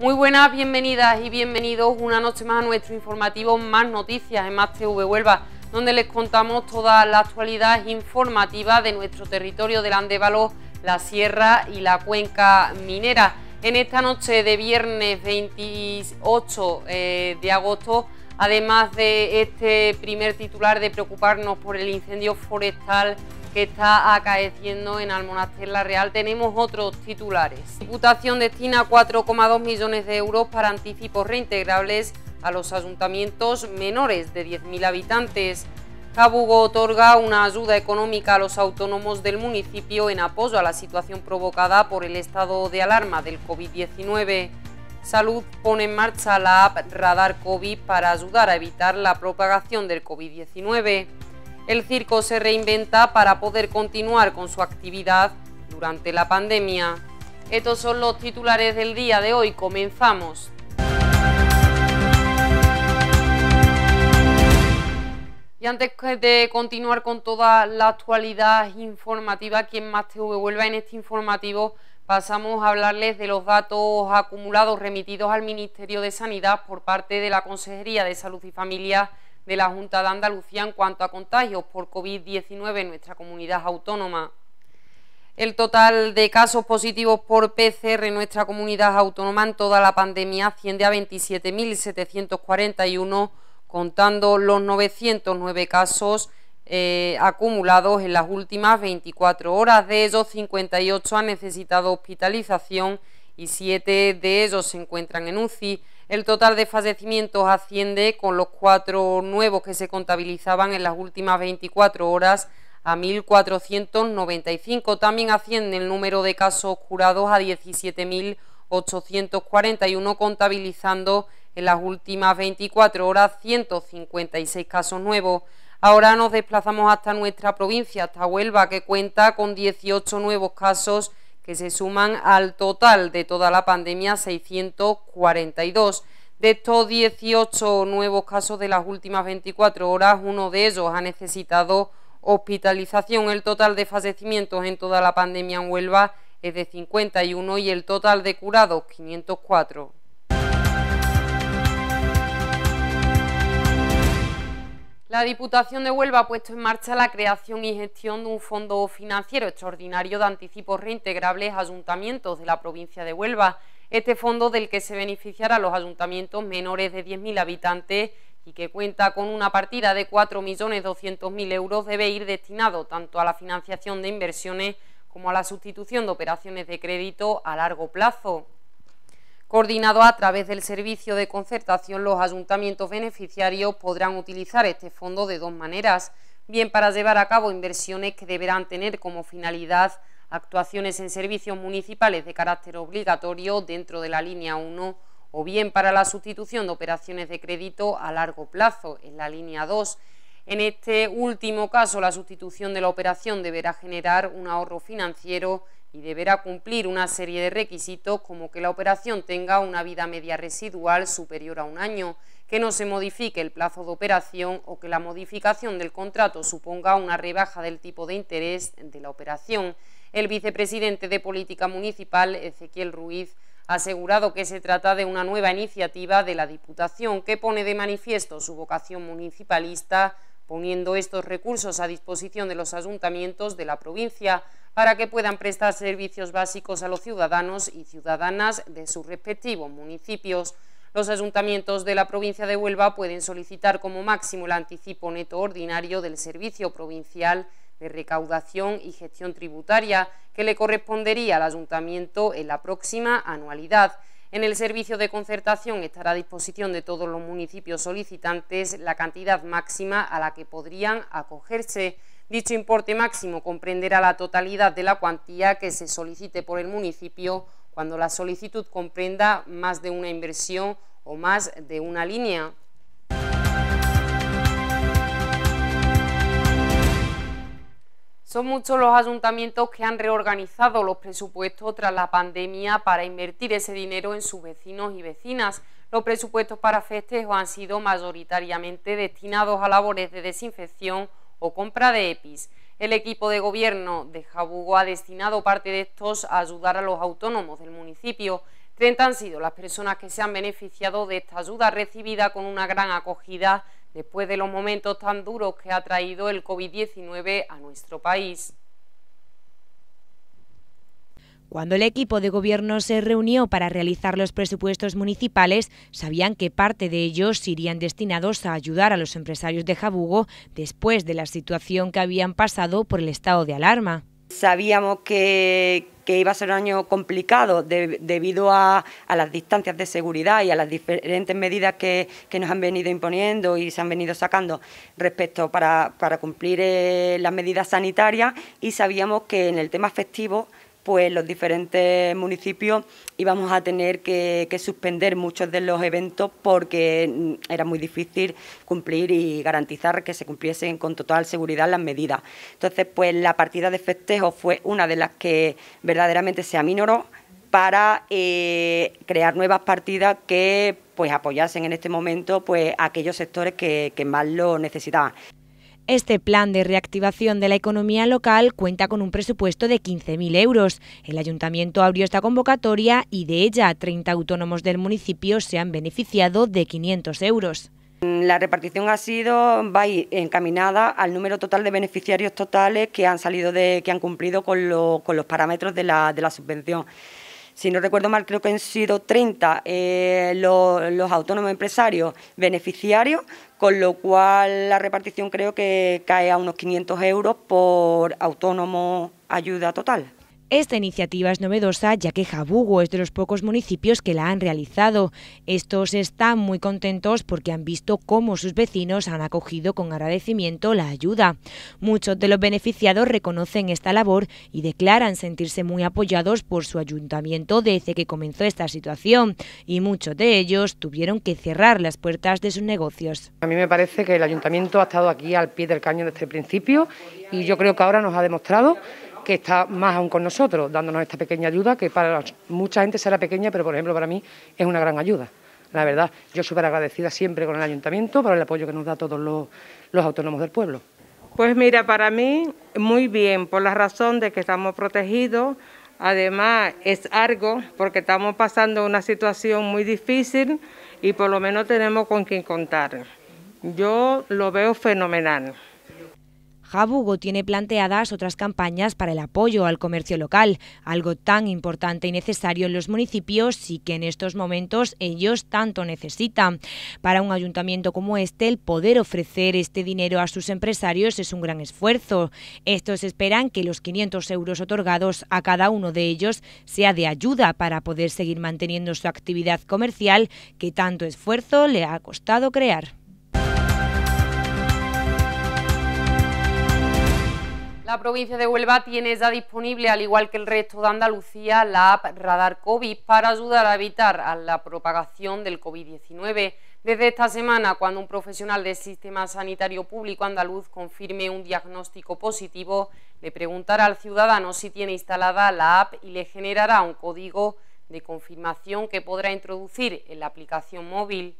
Muy buenas, bienvenidas y bienvenidos una noche más a nuestro informativo Más Noticias en Más TV Huelva, donde les contamos toda la actualidad informativa de nuestro territorio del Andévalo, la Sierra y la Cuenca Minera. En esta noche de viernes 28 eh, de agosto, además de este primer titular de preocuparnos por el incendio forestal que está acaeciendo en Almonaster La Real. Tenemos otros titulares. Diputación destina 4,2 millones de euros para anticipos reintegrables a los ayuntamientos menores de 10.000 habitantes. Jabugo otorga una ayuda económica a los autónomos del municipio en apoyo a la situación provocada por el estado de alarma del COVID-19. Salud pone en marcha la app Radar COVID para ayudar a evitar la propagación del COVID-19 el circo se reinventa para poder continuar con su actividad durante la pandemia. Estos son los titulares del día de hoy. Comenzamos. Y antes de continuar con toda la actualidad informativa ...quien Más TV vuelva en este informativo pasamos a hablarles de los datos acumulados remitidos al Ministerio de Sanidad por parte de la Consejería de Salud y Familia de la Junta de Andalucía en cuanto a contagios por COVID-19 en nuestra comunidad autónoma. El total de casos positivos por PCR en nuestra comunidad autónoma en toda la pandemia asciende a 27.741, contando los 909 casos eh, acumulados en las últimas 24 horas. De ellos, 58 han necesitado hospitalización y siete de ellos se encuentran en UCI. El total de fallecimientos asciende, con los cuatro nuevos que se contabilizaban en las últimas 24 horas, a 1.495. También asciende el número de casos curados a 17.841, contabilizando en las últimas 24 horas 156 casos nuevos. Ahora nos desplazamos hasta nuestra provincia, hasta Huelva, que cuenta con 18 nuevos casos que se suman al total de toda la pandemia 642. De estos 18 nuevos casos de las últimas 24 horas, uno de ellos ha necesitado hospitalización. El total de fallecimientos en toda la pandemia en Huelva es de 51 y el total de curados 504. La Diputación de Huelva ha puesto en marcha la creación y gestión de un fondo financiero extraordinario de anticipos reintegrables a ayuntamientos de la provincia de Huelva. Este fondo del que se beneficiará los ayuntamientos menores de 10.000 habitantes y que cuenta con una partida de 4.200.000 euros debe ir destinado tanto a la financiación de inversiones como a la sustitución de operaciones de crédito a largo plazo. Coordinado a través del servicio de concertación, los ayuntamientos beneficiarios podrán utilizar este fondo de dos maneras, bien para llevar a cabo inversiones que deberán tener como finalidad actuaciones en servicios municipales de carácter obligatorio dentro de la línea 1 o bien para la sustitución de operaciones de crédito a largo plazo en la línea 2. En este último caso, la sustitución de la operación deberá generar un ahorro financiero y deberá cumplir una serie de requisitos como que la operación tenga una vida media residual superior a un año, que no se modifique el plazo de operación o que la modificación del contrato suponga una rebaja del tipo de interés de la operación. El vicepresidente de Política Municipal, Ezequiel Ruiz, ha asegurado que se trata de una nueva iniciativa de la Diputación que pone de manifiesto su vocación municipalista poniendo estos recursos a disposición de los ayuntamientos de la provincia para que puedan prestar servicios básicos a los ciudadanos y ciudadanas de sus respectivos municipios. Los ayuntamientos de la provincia de Huelva pueden solicitar como máximo el anticipo neto ordinario del Servicio Provincial de Recaudación y Gestión Tributaria, que le correspondería al ayuntamiento en la próxima anualidad. En el servicio de concertación estará a disposición de todos los municipios solicitantes la cantidad máxima a la que podrían acogerse. Dicho importe máximo comprenderá la totalidad de la cuantía que se solicite por el municipio cuando la solicitud comprenda más de una inversión o más de una línea. Son muchos los ayuntamientos que han reorganizado los presupuestos tras la pandemia para invertir ese dinero en sus vecinos y vecinas. Los presupuestos para festejos han sido mayoritariamente destinados a labores de desinfección o compra de EPIs. El equipo de gobierno de Jabugo ha destinado parte de estos a ayudar a los autónomos del municipio. 30 han sido las personas que se han beneficiado de esta ayuda recibida con una gran acogida después de los momentos tan duros que ha traído el COVID-19 a nuestro país. Cuando el equipo de gobierno se reunió para realizar los presupuestos municipales, sabían que parte de ellos irían destinados a ayudar a los empresarios de Jabugo después de la situación que habían pasado por el estado de alarma. Sabíamos que, iba a ser un año complicado debido a, las distancias de seguridad y a las diferentes medidas que, nos han venido imponiendo y se han venido sacando respecto para, cumplir eh, las medidas sanitarias y sabíamos que en el tema festivo pues los diferentes municipios íbamos a tener que, suspender muchos de los eventos porque mm, era muy difícil cumplir y garantizar que se cumpliesen con total seguridad las medidas. Entonces, pues la partida de festejo fue una de las que verdaderamente se aminoró para eh, crear nuevas partidas que pues apoyasen en este momento pues aquellos sectores que más lo necesitaban. Este plan de reactivación de la economía local cuenta con un presupuesto de 15.000 euros. El ayuntamiento abrió esta convocatoria y de ella 30 autónomos del municipio se han beneficiado de 500 euros. La repartición ha sido va encaminada al número total de beneficiarios totales que han salido de que han cumplido con, los parámetros de la subvención si no recuerdo mal, creo que han sido 30 eh, los autónomos empresarios beneficiarios, con lo cual la repartición creo que cae a unos 500 euros por autónomo ayuda total. Esta iniciativa es novedosa ya que Jabugo es de los pocos municipios que la han realizado. Estos están muy contentos porque han visto cómo sus vecinos han acogido con agradecimiento la ayuda. Muchos de los beneficiados reconocen esta labor y declaran sentirse muy apoyados por su ayuntamiento desde que comenzó esta situación y muchos de ellos tuvieron que cerrar las puertas de sus negocios. A mí me parece que el ayuntamiento ha estado aquí al pie del caño desde el principio y yo creo que ahora nos ha demostrado que está más aún con nosotros, dándonos esta pequeña ayuda, que para mucha gente será pequeña, pero por ejemplo para mí es una gran ayuda. La verdad, yo súper agradecida siempre con el ayuntamiento por el apoyo que nos da todos los, los autónomos del pueblo. Pues mira, para mí muy bien, por la razón de que estamos protegidos, además es algo, porque estamos pasando una situación muy difícil y por lo menos tenemos con quién contar. Yo lo veo fenomenal. Jabugo tiene planteadas otras campañas para el apoyo al comercio local, algo tan importante y necesario en los municipios y que en estos momentos ellos tanto necesitan. Para un ayuntamiento como este, el poder ofrecer este dinero a sus empresarios es un gran esfuerzo. Estos esperan que los 500 euros otorgados a cada uno de ellos sea de ayuda para poder seguir manteniendo su actividad comercial que tanto esfuerzo le ha costado crear. La provincia de Huelva tiene ya disponible, al igual que el resto de Andalucía, la app Radar COVID para ayudar a evitar la propagación del COVID-19. Desde esta semana, cuando un profesional del sistema sanitario público andaluz confirme un diagnóstico positivo, le preguntará al ciudadano si tiene instalada la app y le generará un código de confirmación que podrá introducir en la aplicación móvil.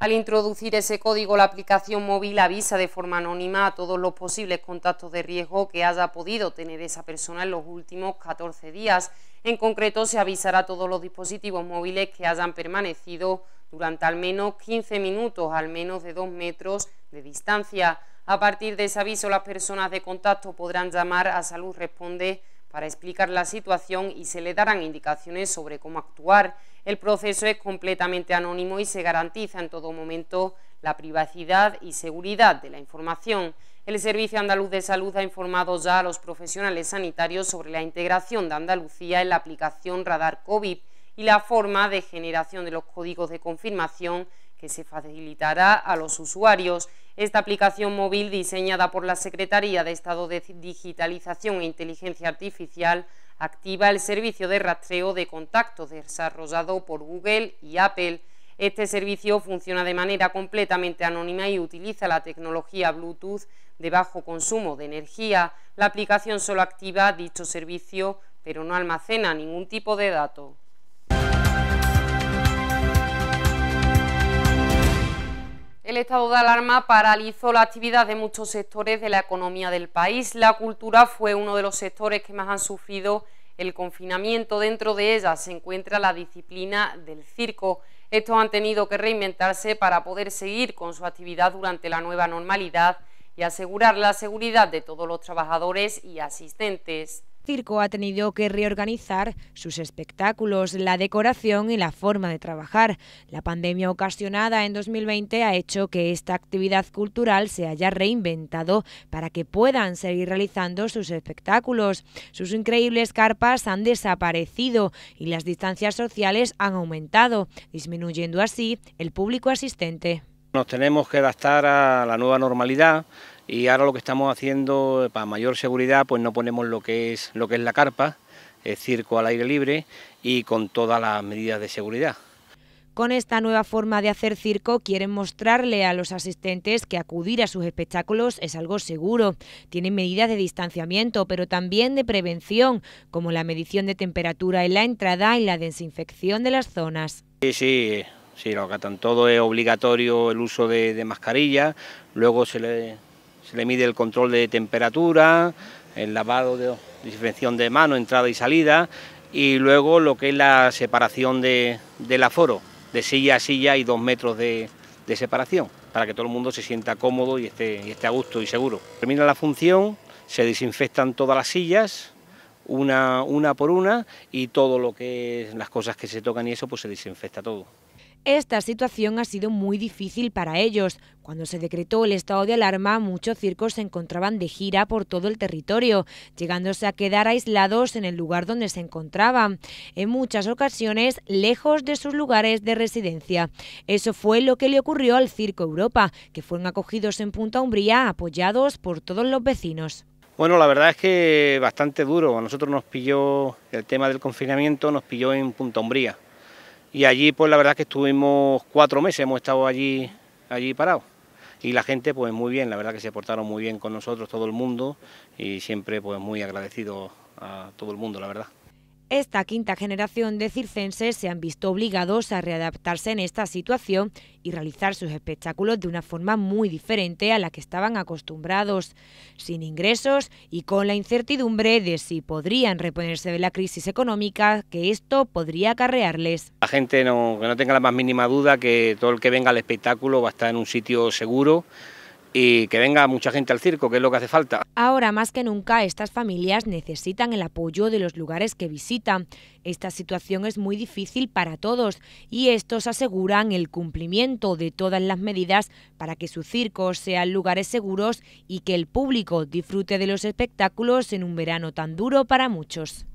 Al introducir ese código, la aplicación móvil avisa de forma anónima a todos los posibles contactos de riesgo que haya podido tener esa persona en los últimos 14 días. En concreto, se avisará a todos los dispositivos móviles que hayan permanecido durante al menos 15 minutos, al menos de 2 metros de distancia. A partir de ese aviso, las personas de contacto podrán llamar a Salud Responde para explicar la situación y se le darán indicaciones sobre cómo actuar. El proceso es completamente anónimo y se garantiza en todo momento la privacidad y seguridad de la información. El Servicio Andaluz de Salud ha informado ya a los profesionales sanitarios sobre la integración de Andalucía en la aplicación Radar COVID y la forma de generación de los códigos de confirmación que se facilitará a los usuarios. Esta aplicación móvil diseñada por la Secretaría de Estado de Digitalización e Inteligencia Artificial activa el servicio de rastreo de contactos desarrollado por Google y Apple. Este servicio funciona de manera completamente anónima y utiliza la tecnología Bluetooth de bajo consumo de energía. La aplicación solo activa dicho servicio, pero no almacena ningún tipo de dato. El estado de alarma paralizó la actividad de muchos sectores de la economía del país. La cultura fue uno de los sectores que más han sufrido el confinamiento. Dentro de ella se encuentra la disciplina del circo. Estos han tenido que reinventarse para poder seguir con su actividad durante la nueva normalidad y asegurar la seguridad de todos los trabajadores y asistentes circo ha tenido que reorganizar sus espectáculos, la decoración y la forma de trabajar. La pandemia ocasionada en 2020 ha hecho que esta actividad cultural se haya reinventado para que puedan seguir realizando sus espectáculos. Sus increíbles carpas han desaparecido y las distancias sociales han aumentado, disminuyendo así el público asistente. Nos tenemos que adaptar a la nueva normalidad y ahora lo que estamos haciendo eh, para mayor seguridad pues no ponemos lo que es lo que es la carpa, el circo al aire libre y con todas las medidas de seguridad. Con esta nueva forma de hacer circo quieren mostrarle a los asistentes que acudir a sus espectáculos es algo seguro. Tienen medidas de distanciamiento, pero también de prevención, como la medición de temperatura en la entrada y la desinfección de las zonas. Sí, sí, sí lo que tanto todo es obligatorio el uso de, de mascarilla, luego se le se le mide el control de temperatura, el lavado de desinfección de mano, entrada y salida, y luego lo que es la separación del aforo, de silla a silla y dos metros de, separación, para que todo el mundo se sienta cómodo y esté, a gusto y seguro. Termina la función, se desinfectan todas las sillas, una, una por una, y todo lo que las cosas que se tocan y eso, pues se desinfecta todo. Esta situación ha sido muy difícil para ellos. Cuando se decretó el estado de alarma, muchos circos se encontraban de gira por todo el territorio, llegándose a quedar aislados en el lugar donde se encontraban, en muchas ocasiones lejos de sus lugares de residencia. Eso fue lo que le ocurrió al Circo Europa, que fueron acogidos en Punta Umbría apoyados por todos los vecinos. Bueno, la verdad es que bastante duro. A nosotros nos pilló el tema del confinamiento, nos pilló en Punta Umbría y allí pues la verdad que estuvimos cuatro meses, hemos estado allí, allí parados. Y la gente pues muy bien, la verdad que se portaron muy bien con nosotros, todo el mundo, y siempre pues muy agradecido a todo el mundo, la verdad. Esta quinta generación de circenses se han visto obligados a readaptarse en esta situación y realizar sus espectáculos de una forma muy diferente a la que estaban acostumbrados, sin ingresos y con la incertidumbre de si podrían reponerse de la crisis económica que esto podría acarrearles. La gente no, que no tenga la más mínima duda que todo el que venga al espectáculo va a estar en un sitio seguro, y que venga mucha gente al circo, que es lo que hace falta. Ahora más que nunca estas familias necesitan el apoyo de los lugares que visitan. Esta situación es muy difícil para todos y estos aseguran el cumplimiento de todas las medidas para que sus circos sean lugares seguros y que el público disfrute de los espectáculos en un verano tan duro para muchos.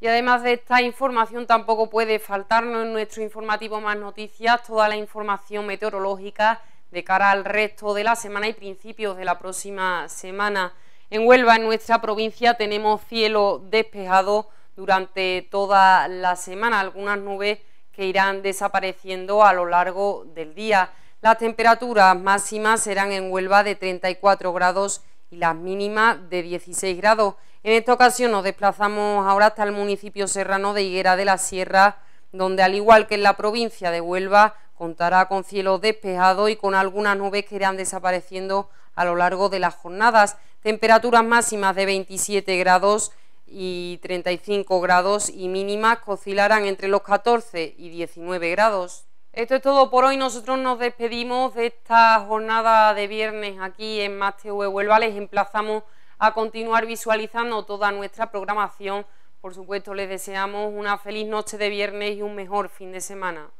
Y además de esta información tampoco puede faltarnos en nuestro informativo más noticias toda la información meteorológica de cara al resto de la semana y principios de la próxima semana. En Huelva, en nuestra provincia, tenemos cielo despejado durante toda la semana, algunas nubes que irán desapareciendo a lo largo del día. Las temperaturas máximas serán en Huelva de 34 grados y las mínimas de 16 grados. En esta ocasión nos desplazamos ahora hasta el municipio serrano de Higuera de la Sierra, donde al igual que en la provincia de Huelva, contará con cielo despejado y con algunas nubes que irán desapareciendo a lo largo de las jornadas. Temperaturas máximas de 27 grados y 35 grados y mínimas que oscilarán entre los 14 y 19 grados. Esto es todo por hoy. Nosotros nos despedimos de esta jornada de viernes aquí en Más Huelva. Les emplazamos a continuar visualizando toda nuestra programación. Por supuesto, les deseamos una feliz noche de viernes y un mejor fin de semana.